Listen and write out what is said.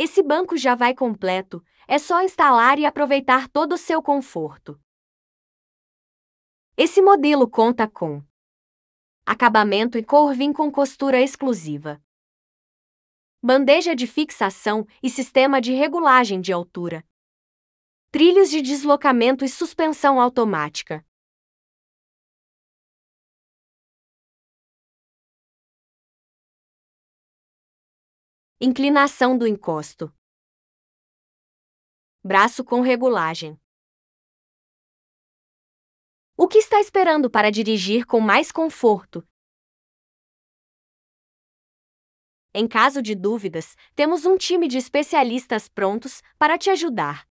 Esse banco já vai completo, é só instalar e aproveitar todo o seu conforto. Esse modelo conta com acabamento e cor com costura exclusiva, bandeja de fixação e sistema de regulagem de altura, trilhos de deslocamento e suspensão automática. Inclinação do encosto. Braço com regulagem. O que está esperando para dirigir com mais conforto? Em caso de dúvidas, temos um time de especialistas prontos para te ajudar.